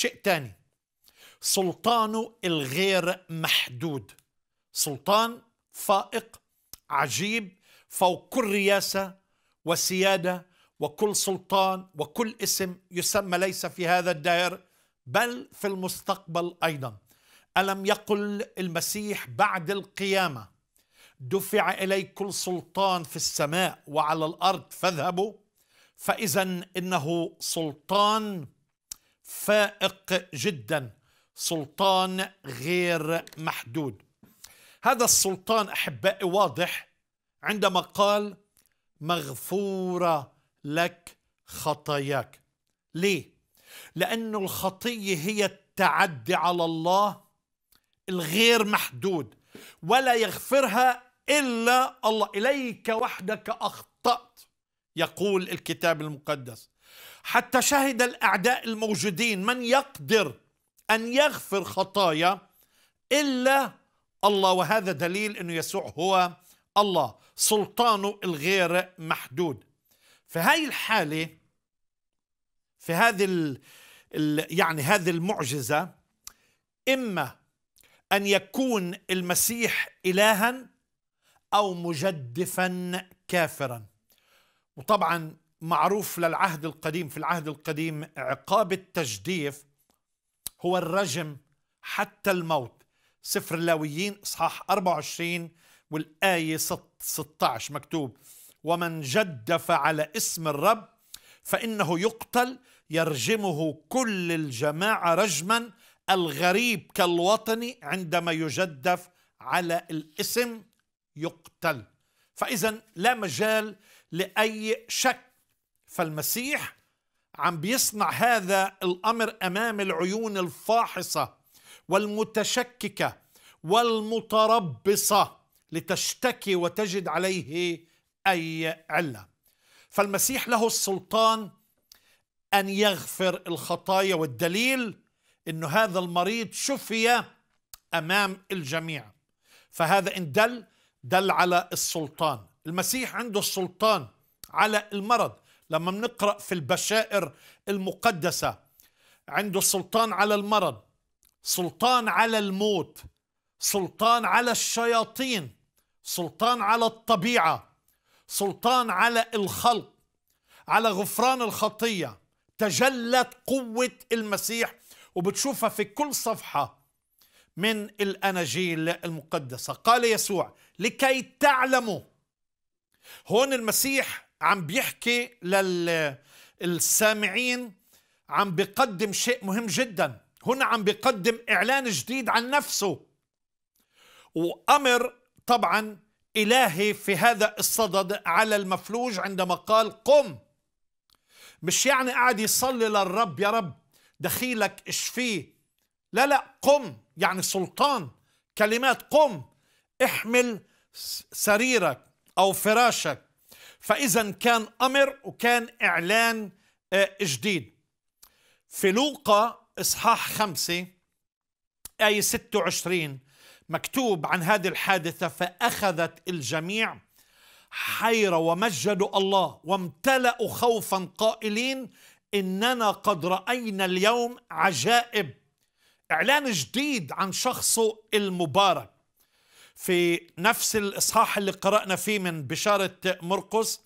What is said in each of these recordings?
شيء ثاني سلطانه الغير محدود سلطان فائق عجيب فوق كل رياسة وسيادة وكل سلطان وكل اسم يسمى ليس في هذا الدهر بل في المستقبل أيضا ألم يقل المسيح بعد القيامة دفع إلي كل سلطان في السماء وعلى الأرض فاذهبوا فإذا إنه سلطان فائق جدا سلطان غير محدود هذا السلطان احبائي واضح عندما قال مغفوره لك خطاياك ليه لأن الخطيه هي التعدي على الله الغير محدود ولا يغفرها الا الله اليك وحدك اخطات يقول الكتاب المقدس حتى شهد الأعداء الموجودين من يقدر أن يغفر خطايا إلا الله وهذا دليل أنه يسوع هو الله سلطانه الغير محدود في هاي الحالة في هذه يعني هذه المعجزة إما أن يكون المسيح إلها أو مجدفا كافرا وطبعا معروف للعهد القديم في العهد القديم عقاب التجديف هو الرجم حتى الموت سفر اللاويين اصحاح 24 والايه 16 مكتوب ومن جدف على اسم الرب فانه يقتل يرجمه كل الجماعه رجما الغريب كالوطني عندما يجدف على الاسم يقتل فاذا لا مجال لاي شك فالمسيح عم بيصنع هذا الامر امام العيون الفاحصه والمتشككه والمتربصه لتشتكي وتجد عليه اي عله فالمسيح له السلطان ان يغفر الخطايا والدليل انه هذا المريض شفي امام الجميع فهذا ان دل دل على السلطان المسيح عنده السلطان على المرض لما بنقرأ في البشائر المقدسة عنده سلطان على المرض سلطان على الموت سلطان على الشياطين سلطان على الطبيعة سلطان على الخلق على غفران الخطية تجلت قوة المسيح وبتشوفها في كل صفحة من الأناجيل المقدسة قال يسوع لكي تعلموا هون المسيح عم بيحكي للسامعين عم بيقدم شيء مهم جدا هنا عم بيقدم إعلان جديد عن نفسه وأمر طبعا إلهي في هذا الصدد على المفلوج عندما قال قم مش يعني قاعد يصلي للرب يا رب دخيلك اشفيه لا لا قم يعني سلطان كلمات قم احمل سريرك أو فراشك فإذا كان أمر وكان إعلان آه، جديد في لوقا إصحاح خمسة آية 26 مكتوب عن هذه الحادثة فأخذت الجميع حيرة ومجدوا الله وامتلأوا خوفا قائلين إننا قد رأينا اليوم عجائب إعلان جديد عن شخصه المبارك في نفس الإصحاح اللي قرأنا فيه من بشارة مرقس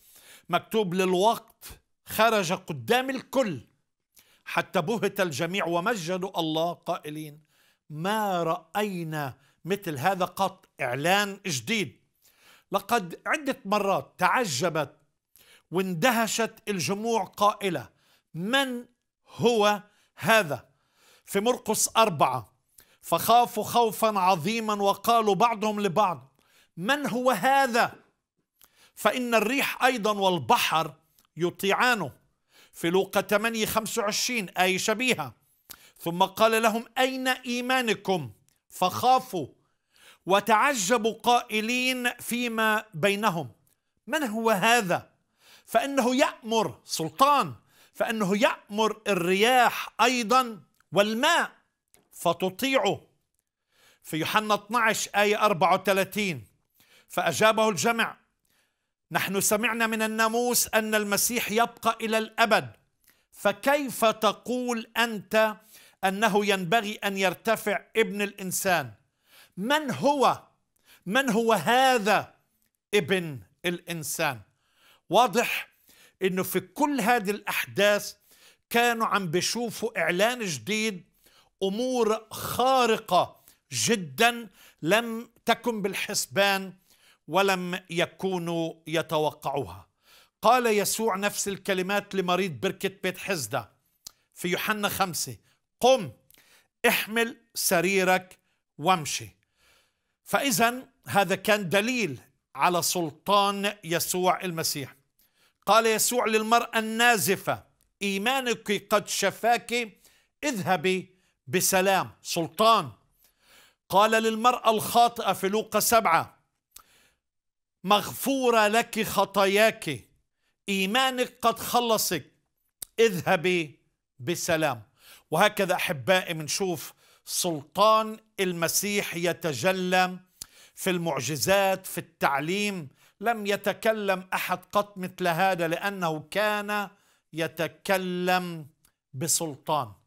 مكتوب للوقت خرج قدام الكل حتى بهت الجميع ومجدوا الله قائلين ما رأينا مثل هذا قط إعلان جديد لقد عدة مرات تعجبت واندهشت الجموع قائلة من هو هذا في مرقس أربعة فخافوا خوفا عظيما وقالوا بعضهم لبعض من هو هذا فإن الريح أيضا والبحر يطيعانه في لوقا 8 25 آية شبيهة ثم قال لهم أين إيمانكم فخافوا وتعجبوا قائلين فيما بينهم من هو هذا فإنه يأمر سلطان فإنه يأمر الرياح أيضا والماء فتطيعه في يوحنا 12 آية 34 فأجابه الجمع نحن سمعنا من الناموس أن المسيح يبقى إلى الأبد فكيف تقول أنت أنه ينبغي أن يرتفع ابن الإنسان من هو من هو هذا ابن الإنسان واضح أنه في كل هذه الأحداث كانوا عم بيشوفوا إعلان جديد امور خارقه جدا لم تكن بالحسبان ولم يكونوا يتوقعوها قال يسوع نفس الكلمات لمريض بركة بيت حزدة في يوحنا خمسة قم احمل سريرك وامشي فإذا هذا كان دليل على سلطان يسوع المسيح قال يسوع للمرأة النازفة إيمانك قد شفاك اذهبي بسلام سلطان قال للمرأة الخاطئة في لوقا سبعة مغفورة لك خطاياك إيمانك قد خلصك اذهبي بسلام وهكذا أحبائي بنشوف سلطان المسيح يتجلى في المعجزات في التعليم لم يتكلم أحد قط مثل هذا لأنه كان يتكلم بسلطان